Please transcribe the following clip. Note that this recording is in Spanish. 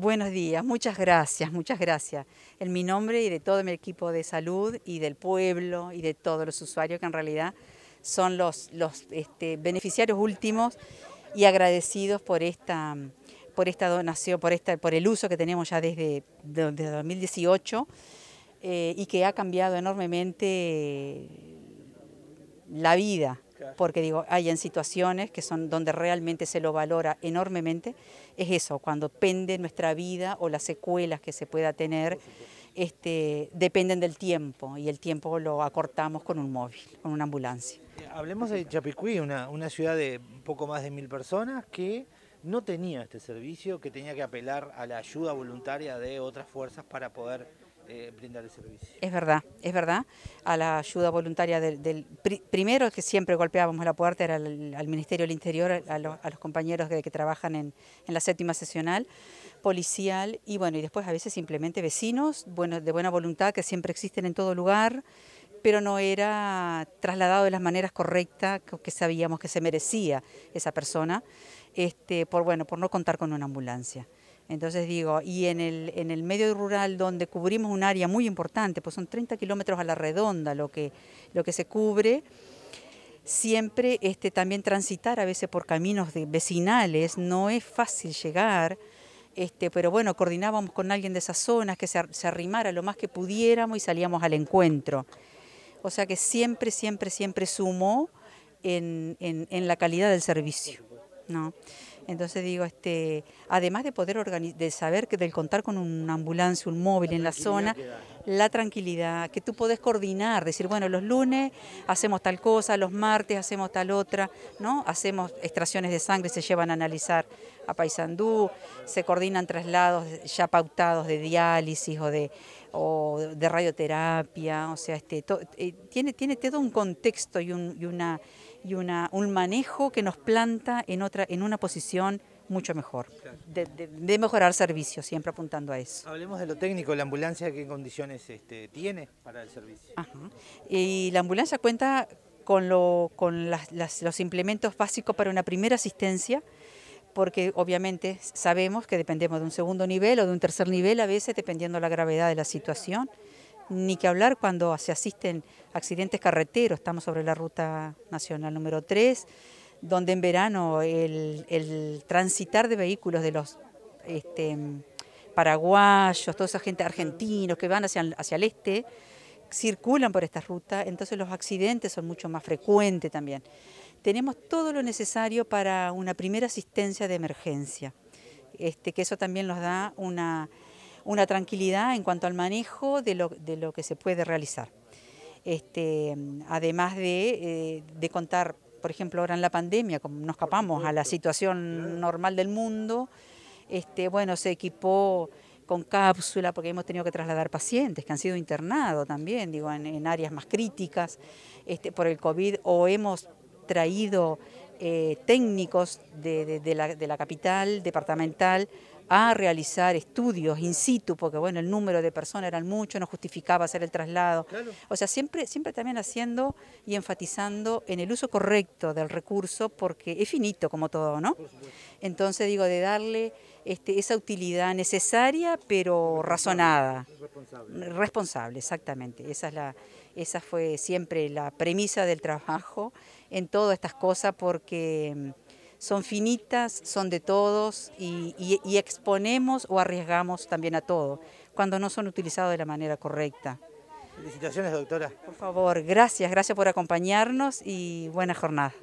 Buenos días, muchas gracias, muchas gracias. En mi nombre y de todo mi equipo de salud y del pueblo y de todos los usuarios que en realidad son los, este, beneficiarios últimos y agradecidos por esta, por esta donación, por, esta, por el uso que tenemos ya desde, 2018 eh, y que ha cambiado enormemente la vida porque digo, hay en situaciones que son donde realmente se lo valora enormemente, es eso, cuando pende nuestra vida o las secuelas que se pueda tener, este, dependen del tiempo y el tiempo lo acortamos con un móvil, con una ambulancia. Hablemos de Chapicuí, una, una ciudad de poco más de mil personas que no tenía este servicio, que tenía que apelar a la ayuda voluntaria de otras fuerzas para poder eh, brindar el servicio. Es verdad, es verdad. A la ayuda voluntaria del... primero que siempre golpeábamos la puerta era al, Ministerio del Interior, a, los compañeros que, trabajan en, la séptima sesional, policial, y bueno, y después a veces simplemente vecinos bueno, de buena voluntad que siempre existen en todo lugar, pero no era trasladado de las maneras correctas que sabíamos que se merecía esa persona, este, por, bueno, por no contar con una ambulancia. Entonces digo, y en el, medio rural donde cubrimos un área muy importante, pues son 30 kilómetros a la redonda lo que, lo que se cubre, siempre este, también transitar a veces por caminos vecinales, no es fácil llegar, este, pero bueno, coordinábamos con alguien de esas zonas que se arrimara lo más que pudiéramos y salíamos al encuentro. O sea que siempre, siempre, siempre sumó en, la calidad del servicio. ¿no? Entonces digo, este, además de poder de saber que del contar con una ambulancia, un móvil en la zona, la tranquilidad, que tú podés coordinar, decir, bueno, los lunes hacemos tal cosa, los martes hacemos tal otra, ¿no? Hacemos extracciones de sangre, se llevan a analizar a Paysandú, se coordinan traslados ya pautados de diálisis o de, o de radioterapia, o sea, este, eh, tiene, tiene todo un contexto y, un, una, y una, un manejo que nos planta en, otra, en una posición mucho mejor, de, mejorar servicio siempre apuntando a eso. Hablemos de lo técnico, la ambulancia, ¿qué condiciones este, tiene para el servicio? Y la ambulancia cuenta con, los implementos básicos para una primera asistencia, porque obviamente sabemos que dependemos de un segundo nivel o de un tercer nivel, a veces dependiendo de la gravedad de la situación. Ni que hablar cuando se asisten accidentes carreteros, estamos sobre la ruta nacional número 3, donde en verano el, transitar de vehículos de los este, paraguayos, toda esa gente argentina que van hacia, hacia el este, circulan por esta ruta, entonces los accidentes son mucho más frecuentes también tenemos todo lo necesario para una primera asistencia de emergencia, este, que eso también nos da una, tranquilidad en cuanto al manejo de lo, que se puede realizar. Este, además eh, de, contar, por ejemplo, ahora en la pandemia, como nos escapamos a la situación normal del mundo, este, bueno, se equipó con cápsula, porque hemos tenido que trasladar pacientes que han sido internados también, digo, en, áreas más críticas este, por el COVID, o hemos traído eh, técnicos de, de, la, de la capital departamental a realizar estudios in situ, porque bueno, el número de personas eran mucho, no justificaba hacer el traslado. O sea, siempre, siempre también haciendo y enfatizando en el uso correcto del recurso, porque es finito como todo, ¿no? Entonces digo, de darle este, esa utilidad necesaria, pero razonada. Responsable. Responsable, exactamente. Esa, es la, esa fue siempre la premisa del trabajo en todas estas cosas, porque mm, son finitas, son de todos y, exponemos o arriesgamos también a todo cuando no son utilizados de la manera correcta. Felicitaciones, doctora. Por favor, gracias, gracias por acompañarnos y buena jornada.